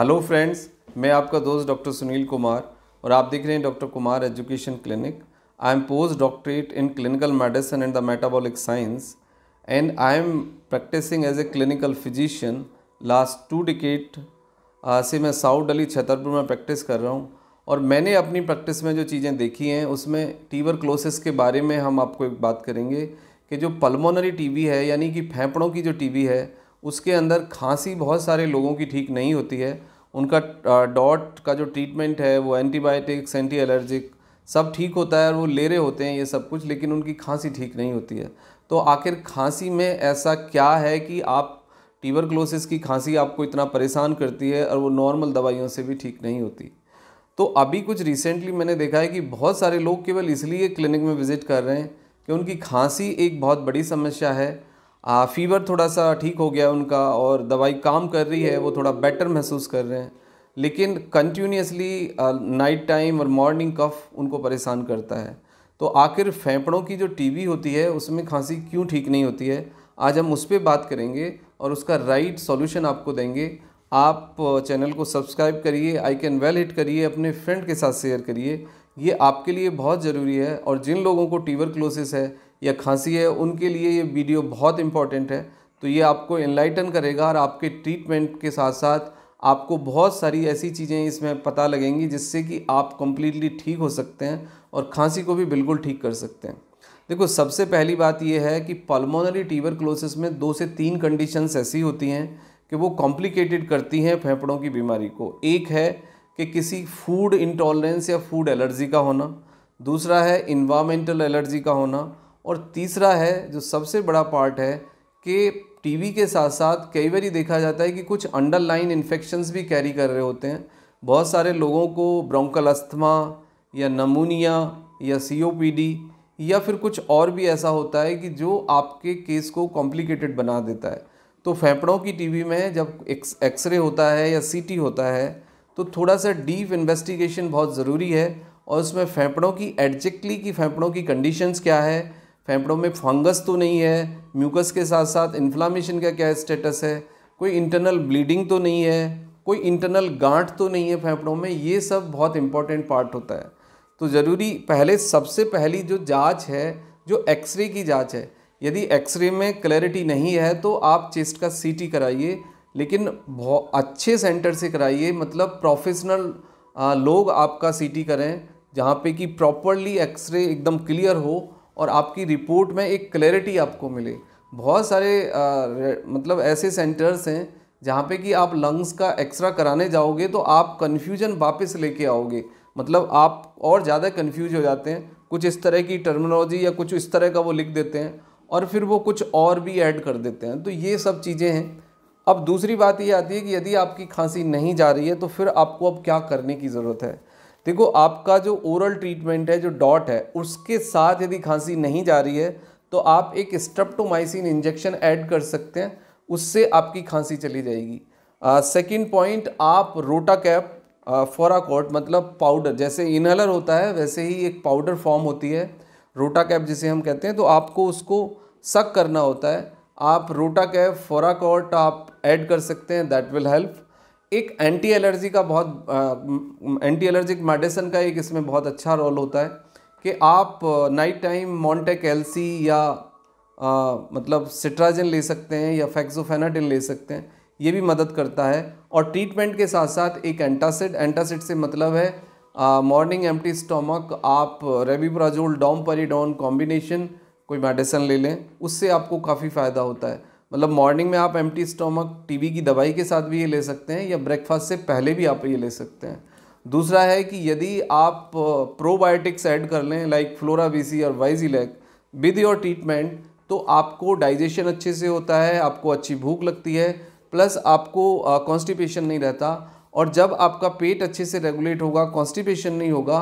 Hello friends मैं आपका दोस्त डॉक्टर सुनील कुमार और आप देख रहे हैं doctor Kumar education clinic I am post doctorate in clinical medicine and the metabolic science and I am practising as a clinical physician last two decade से मैं साउथ डली छतरपुर में प्रैक्टिस कर रहा हूँ और मैंने अपनी प्रैक्टिस में जो चीज़ें देखी हैं उसमें टीवर क्लोसिस के बारे में हम आपको एक बात करेंगे कि जो पल्मोनरी टीवी है यानी कि फेंपड़ों की जो टीवी है उसके अंदर खांसी बहुत सारे लोगों की ठीक नहीं होती है उनका डॉट का जो ट्रीटमेंट है वो एंटीबायोटिक्स एंटी एलर्जिक सब ठीक होता है और वो ले रहे होते हैं ये सब कुछ लेकिन उनकी खांसी ठीक नहीं होती है तो आखिर खांसी में ऐसा क्या है कि आप क्लोसिस की खांसी आपको इतना परेशान करती है और वो नॉर्मल दवाइयों से भी ठीक नहीं होती तो अभी कुछ रिसेंटली मैंने देखा है कि बहुत सारे लोग केवल इसलिए क्लिनिक में विज़िट कर रहे हैं कि उनकी खांसी एक बहुत बड़ी समस्या है आ, फीवर थोड़ा सा ठीक हो गया उनका और दवाई काम कर रही है वो थोड़ा बेटर महसूस कर रहे हैं लेकिन कंटिन्यूसली नाइट टाइम और मॉर्निंग कफ उनको परेशान करता है तो आखिर फेफड़ों की जो टीबी होती है उसमें खांसी क्यों ठीक नहीं होती है आज हम उस पर बात करेंगे और उसका राइट सॉल्यूशन आपको देंगे आप चैनल को सब्सक्राइब करिए आई कैन वेल हिट करिए अपने फ्रेंड के साथ शेयर करिए ये आपके लिए बहुत ज़रूरी है और जिन लोगों को टीवर क्लोसिस है या खांसी है उनके लिए ये वीडियो बहुत इंपॉर्टेंट है तो ये आपको इनलाइटन करेगा और आपके ट्रीटमेंट के साथ साथ आपको बहुत सारी ऐसी चीज़ें इसमें पता लगेंगी जिससे कि आप कम्प्लीटली ठीक हो सकते हैं और खांसी को भी बिल्कुल ठीक कर सकते हैं देखो सबसे पहली बात यह है कि पल्मोनरी क्लोसिस में दो से तीन कंडीशंस ऐसी होती हैं कि वो कॉम्प्लिकेटेड करती हैं फेफड़ों की बीमारी को एक है कि किसी फूड इंटॉलरेंस या फूड एलर्जी का होना दूसरा है इन्वामेंटल एलर्जी का होना और तीसरा है जो सबसे बड़ा पार्ट है कि टीबी के साथ साथ कई बार देखा जाता है कि कुछ अंडरलाइन इन्फेक्शंस भी कैरी कर रहे होते हैं बहुत सारे लोगों को ब्रोंकल अस्थमा या नमूनिया या सीओपीडी या फिर कुछ और भी ऐसा होता है कि जो आपके केस को कॉम्प्लिकेटेड बना देता है तो फेफड़ों की टीवी में जब एक्सरे होता है या सीटी होता है तो थोड़ा सा डीप इन्वेस्टिगेशन बहुत ज़रूरी है और उसमें फेफड़ों की एडजेक्टली की फेफड़ों की कंडीशंस क्या है फेफड़ों में फंगस तो नहीं है म्यूकस के साथ साथ इन्फ्लामेशन का क्या स्टेटस है कोई इंटरनल ब्लीडिंग तो नहीं है कोई इंटरनल गांठ तो नहीं है फेफड़ों में ये सब बहुत इंपॉर्टेंट पार्ट होता है तो ज़रूरी पहले सबसे पहली जो जाँच है जो एक्सरे की जाँच है यदि एक्सरे में क्लैरिटी नहीं है तो आप चेस्ट का सीटी कराइए लेकिन बहुत अच्छे सेंटर से कराइए मतलब प्रोफेशनल लोग आपका सीटी करें जहाँ पे कि प्रॉपरली एक्सरे एकदम क्लियर हो और आपकी रिपोर्ट में एक क्लैरिटी आपको मिले बहुत सारे आ, मतलब ऐसे सेंटर्स हैं जहाँ पे कि आप लंग्स का एक्सरा कराने जाओगे तो आप कन्फ्यूजन वापस लेके आओगे मतलब आप और ज़्यादा कन्फ्यूज हो जाते हैं कुछ इस तरह की टर्मिनोलॉजी या कुछ इस तरह का वो लिख देते हैं और फिर वो कुछ और भी ऐड कर देते हैं तो ये सब चीज़ें हैं अब दूसरी बात ये आती है कि यदि आपकी खांसी नहीं जा रही है तो फिर आपको अब क्या करने की ज़रूरत है देखो आपका जो ओरल ट्रीटमेंट है जो डॉट है उसके साथ यदि खांसी नहीं जा रही है तो आप एक स्ट्रप्टोमाइसिन इंजेक्शन ऐड कर सकते हैं उससे आपकी खांसी चली जाएगी सेकंड पॉइंट आप रोटा कैप फोराकॉट मतलब पाउडर जैसे इनहलर होता है वैसे ही एक पाउडर फॉर्म होती है रोटा कैप जिसे हम कहते हैं तो आपको उसको सक करना होता है आप रोटा कैप फोराकॉट आप ऐड कर सकते हैं दैट विल हेल्प एक एंटी एलर्जी का बहुत आ, एंटी एलर्जिक मेडिसिन का एक इसमें बहुत अच्छा रोल होता है कि आप नाइट टाइम मॉन्टेक एलसी या आ, मतलब सिट्राजिन ले सकते हैं या फैक्सोफेनाटिन ले सकते हैं ये भी मदद करता है और ट्रीटमेंट के साथ साथ एक एंटासिड एंटासिड से मतलब है मॉर्निंग एम्प्टी स्टोमक आप रेबीप्राजोल डोम परिडोन कॉम्बिनेशन कोई मेडिसन ले लें उससे आपको काफ़ी फ़ायदा होता है मतलब मॉर्निंग में आप एम्प्टी टी स्टोमक टीबी की दवाई के साथ भी ये ले सकते हैं या ब्रेकफास्ट से पहले भी आप ये ले सकते हैं दूसरा है कि यदि आप प्रोबायोटिक्स ऐड कर लें लाइक फ्लोरा फ्लोरावीसी और वाइजिलैक विद योर ट्रीटमेंट तो आपको डाइजेशन अच्छे से होता है आपको अच्छी भूख लगती है प्लस आपको कॉन्स्टिपेशन नहीं रहता और जब आपका पेट अच्छे से रेगुलेट होगा कॉन्स्टिपेशन नहीं होगा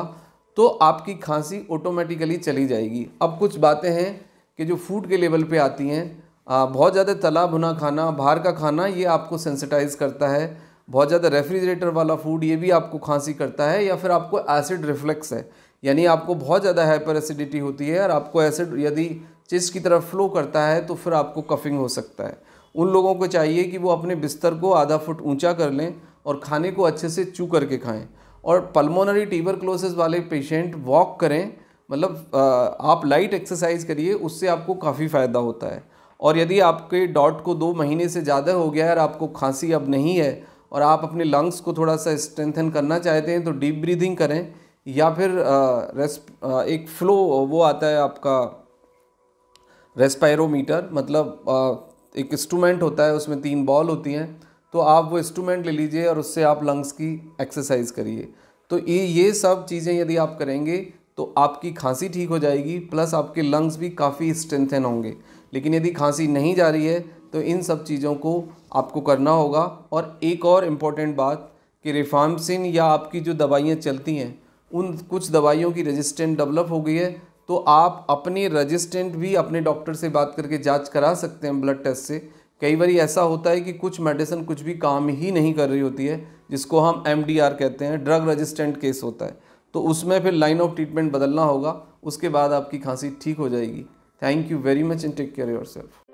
तो आपकी खांसी ऑटोमेटिकली चली जाएगी अब कुछ बातें हैं कि जो फूड के लेवल पे आती हैं बहुत ज़्यादा तला भुना खाना बाहर का खाना ये आपको सेंसिटाइज करता है बहुत ज़्यादा रेफ्रिजरेटर वाला फूड ये भी आपको खांसी करता है या फिर आपको एसिड रिफ्लेक्स है यानी आपको बहुत ज़्यादा हाइपर एसिडिटी होती है और आपको एसिड यदि चेस्ट की तरफ फ्लो करता है तो फिर आपको कफिंग हो सकता है उन लोगों को चाहिए कि वो अपने बिस्तर को आधा फुट ऊंचा कर लें और खाने को अच्छे से चू करके खाएं और पल्मोनरी टीबरक्लोसिस वाले पेशेंट वॉक करें मतलब आप लाइट एक्सरसाइज करिए उससे आपको काफ़ी फ़ायदा होता है और यदि आपके डॉट को दो महीने से ज़्यादा हो गया है और आपको खांसी अब नहीं है और आप अपने लंग्स को थोड़ा सा स्ट्रेंथन करना चाहते हैं तो डीप ब्रीदिंग करें या फिर रेस्प एक फ्लो वो आता है आपका रेस्पायरोमीटर मतलब आ, एक इंस्ट्रूमेंट होता है उसमें तीन बॉल होती हैं तो आप वो इंस्ट्रूमेंट ले लीजिए और उससे आप लंग्स की एक्सरसाइज करिए तो ये ये सब चीज़ें यदि आप करेंगे तो आपकी खांसी ठीक हो जाएगी प्लस आपके लंग्स भी काफ़ी स्ट्रेंथन होंगे लेकिन यदि खांसी नहीं जा रही है तो इन सब चीज़ों को आपको करना होगा और एक और इम्पॉर्टेंट बात कि रिफार्मसिन या आपकी जो दवाइयाँ चलती हैं उन कुछ दवाइयों की रेजिस्टेंट डेवलप हो गई है तो आप अपनी रेजिस्टेंट भी अपने डॉक्टर से बात करके जांच करा सकते हैं ब्लड टेस्ट से कई बार ऐसा होता है कि कुछ मेडिसिन कुछ भी काम ही नहीं कर रही होती है जिसको हम एम कहते हैं ड्रग रजिस्टेंट केस होता है तो उसमें फिर लाइन ऑफ ट्रीटमेंट बदलना होगा उसके बाद आपकी खांसी ठीक हो जाएगी Thank you very much and take care of yourself.